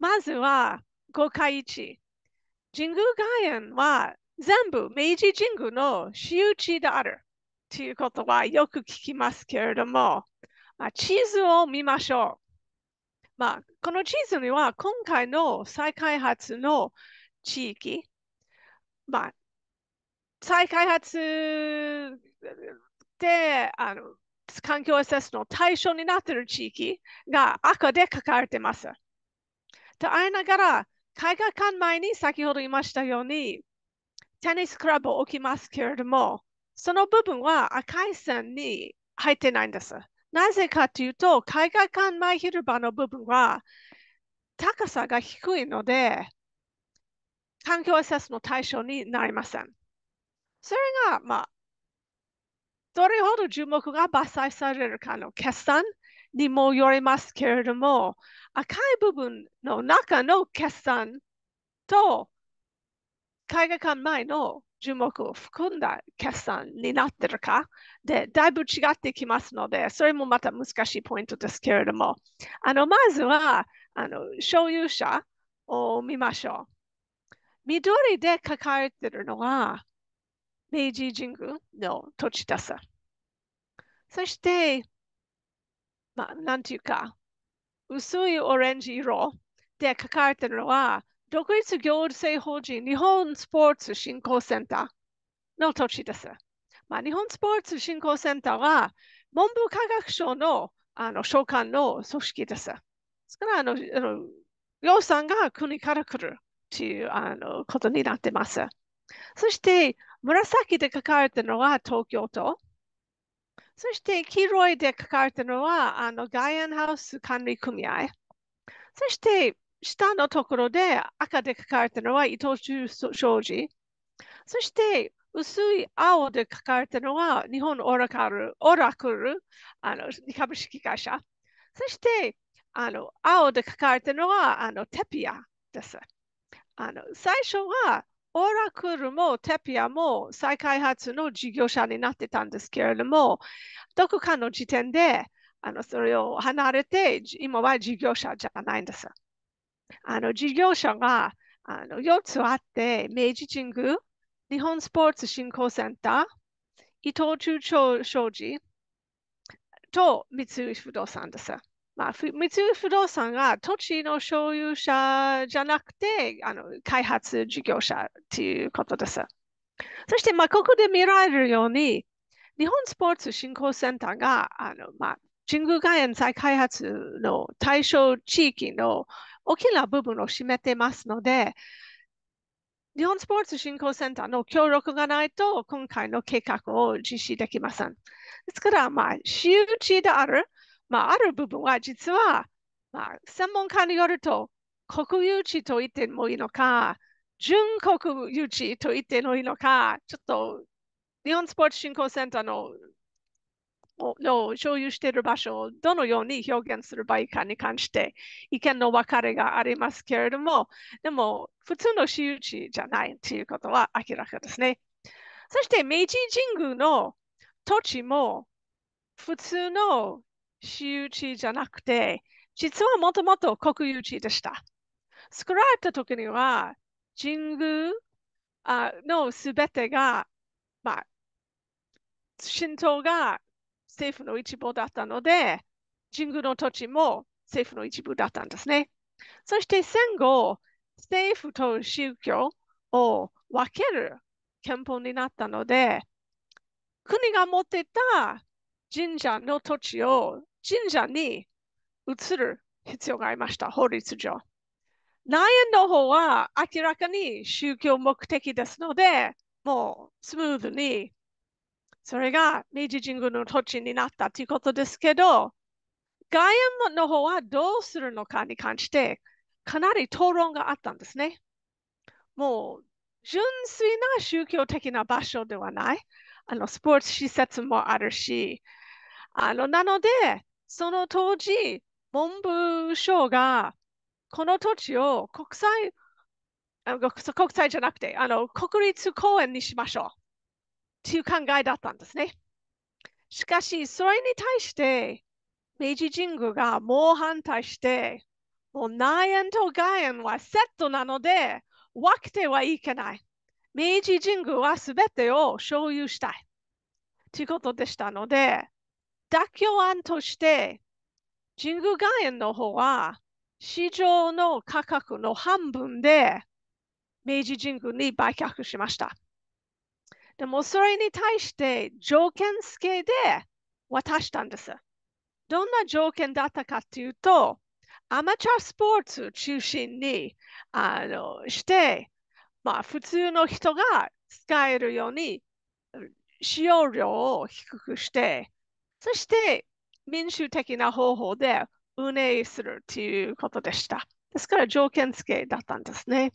まずは五回一。神宮外苑は全部明治神宮の私有地であるということはよく聞きますけれども、まあ、地図を見ましょう。まあ、この地図には今回の再開発の地域、まあ、再開発であの環境アセスの対象になっている地域が赤で書かれています。と会いながら、海外館前に先ほど言いましたように、テニスクラブを置きますけれども、その部分は赤い線に入ってないんです。なぜかというと、海外館前広場の部分は高さが低いので、環境アセスの対象になりません。それが、まあ、どれほど樹木が伐採されるかの決算にもよりますけれども、赤い部分の中の決算と、絵画館前の樹木を含んだ決算になってるかで、だいぶ違ってきますので、それもまた難しいポイントですけれども、あのまずはあの所有者を見ましょう。緑で書かれているのは明治神宮の土地です。そして、まあ、なんていうか、薄いオレンジ色で書かれてるのは、独立行政法人日本スポーツ振興センターの土地です。まあ、日本スポーツ振興センターは、文部科学省のあの所管の組織です。ですからあのあの、予算が国から来るというあのことになってます。そして、紫で書かれてるのは東京都。そして黄色いで書かれたのはあのガイアンハウス管理組合。そして下のところで赤で書かれたのは伊藤忠商事。そして薄い青で書かれたのは日本オラカルオラクルあの株式会社。そしてあの青で書かれたのはあのテピアです。あの最初はオラクルもテピアも再開発の事業者になってたんですけれども、どこかの時点であのそれを離れて、今は事業者じゃないんです。あの事業者があの4つあって、明治神宮、日本スポーツ振興センター、伊藤忠商事と三井不動産です。まあ、三井不動産が土地の所有者じゃなくてあの開発事業者ということです。そして、まあ、ここで見られるように、日本スポーツ振興センターがあの、まあ、神宮外苑再開発の対象地域の大きな部分を占めてますので、日本スポーツ振興センターの協力がないと、今回の計画を実施できません。ですから、まあ、私有地であるまあ、ある部分は実は、まあ、専門家によると、国有地と言ってもいいのか、準国有地と言ってもいいのか、ちょっと日本スポーツ振興センターのの所有している場所をどのように表現すればいいかに関して意見の分かれがありますけれども、でも普通の私有地じゃないということは明らかですね。そして明治神宮の土地も普通の私有地じゃなくて、実はもともと国有地でした。作られた時には、神宮のすべてが、まあ、神道が政府の一部だったので、神宮の土地も政府の一部だったんですね。そして戦後、政府と宗教を分ける憲法になったので、国が持ってた神社の土地を神社に移る必要がありました、法律上。内縁の方は明らかに宗教目的ですので、もうスムーズに、それが明治神宮の土地になったということですけど、外縁の方はどうするのかに関して、かなり討論があったんですね。もう純粋な宗教的な場所ではない。あのスポーツ施設もあるし、あのなので、その当時、文部省がこの土地を国際、国際じゃなくて、あの国立公園にしましょうという考えだったんですね。しかし、それに対して、明治神宮が猛反対して、もう内縁と外縁はセットなので、分けてはいけない。明治神宮はすべてを所有したい。ということでしたので、妥協案として、神宮外苑の方は、市場の価格の半分で、明治神宮に売却しました。でも、それに対して、条件付けで渡したんです。どんな条件だったかっていうと、アマチュアスポーツ中心にあのして、まあ、普通の人が使えるように使用量を低くして、そして民主的な方法で運営するということでした。ですから条件付けだったんですね。